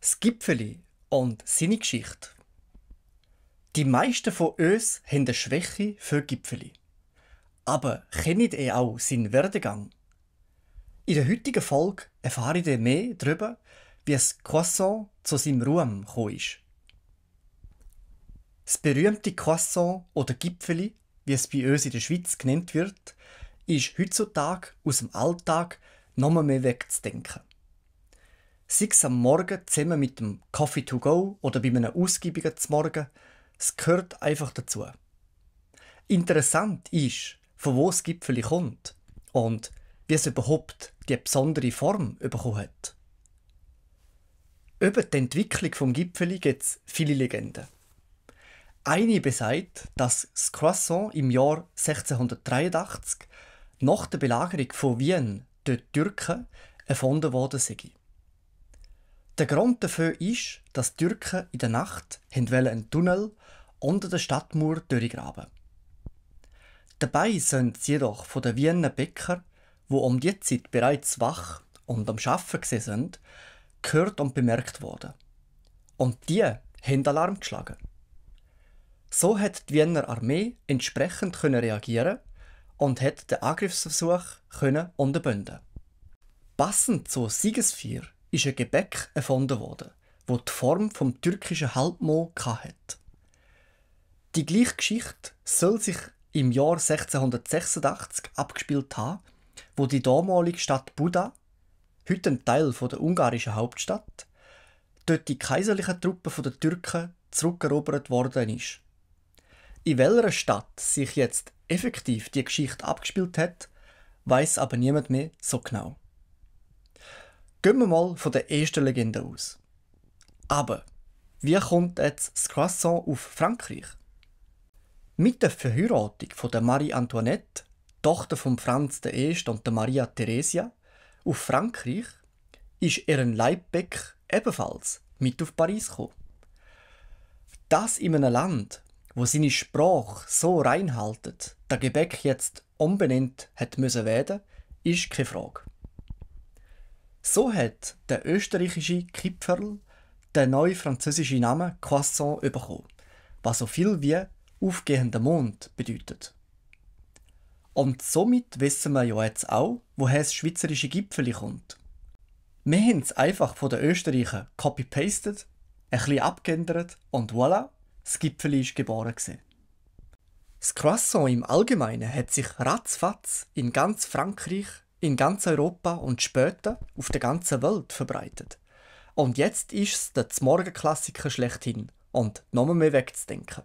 Das Gipfeli und seine Geschichte. Die meisten von uns haben eine Schwäche für Gipfeli. Aber kennt ihr auch seinen Werdegang? In der heutigen Folge erfahre ich mehr darüber, wie das Croissant zu seinem Ruhm gekommen ist. Das berühmte Croissant oder Gipfeli wie es bei uns in der Schweiz genannt wird, ist heutzutage aus dem Alltag noch mehr wegzudenken. Sei es am Morgen zusammen mit dem Coffee to go oder bei einem ausgiebigen Morgen, es gehört einfach dazu. Interessant ist, von wo das Gipfeli kommt und wie es überhaupt die besondere Form bekommen hat. Über die Entwicklung des Gipfeli gibt es viele Legenden. Eine besagt, dass das Croissant im Jahr 1683 nach der Belagerung von Wien durch die Türken erfunden worden sei. Der Grund dafür ist, dass die Türken in der Nacht einen Tunnel unter der Stadtmauer durchgraben Dabei sind sie jedoch von den Wiener Bäcker, wo um die Zeit bereits wach und am Arbeiten sind, gehört und bemerkt worden. Und die haben Alarm geschlagen. So hat die Wiener Armee entsprechend können reagieren und hat den Angriffsversuch können unterbinden. Passend zu Siegesfeier ist ein Gebäck erfunden worden, wo die Form vom türkischen Halbmond hat. Die gleiche Geschichte soll sich im Jahr 1686 abgespielt haben, wo die damalige Stadt Buda, heute ein Teil der ungarischen Hauptstadt, dort die kaiserlichen Truppen der Türken zurückerobert worden ist. In welcher Stadt sich jetzt effektiv die Geschichte abgespielt hat, weiß aber niemand mehr so genau. Gehen wir mal von der ersten Legende aus. Aber wie kommt jetzt das Croissant auf Frankreich? Mit der Verheiratung von der Marie Antoinette, Tochter von Franz I. und der Maria Theresia, auf Frankreich, ist Ehren Leibbeck ebenfalls mit auf Paris gekommen. Das in einem Land, wo seine Sprache so reinhaltet, der Gebäck jetzt umbenannt hätte müssen werden, ist keine Frage. So hat der österreichische Kipferl den neuen französischen Namen Croissant bekommen, was so viel wie aufgehender Mond bedeutet. Und somit wissen wir ja jetzt auch, woher das schweizerische Gipfel kommt. Wir haben es einfach von den Österreichern copy-pasted, ein bisschen abgeändert und voilà, das Gipfeli ist geboren. Das Croissant im Allgemeinen hat sich ratzfatz in ganz Frankreich, in ganz Europa und später auf der ganzen Welt verbreitet. Und jetzt ist es der Morgenklassiker schlechthin und noch mehr wegzudenken.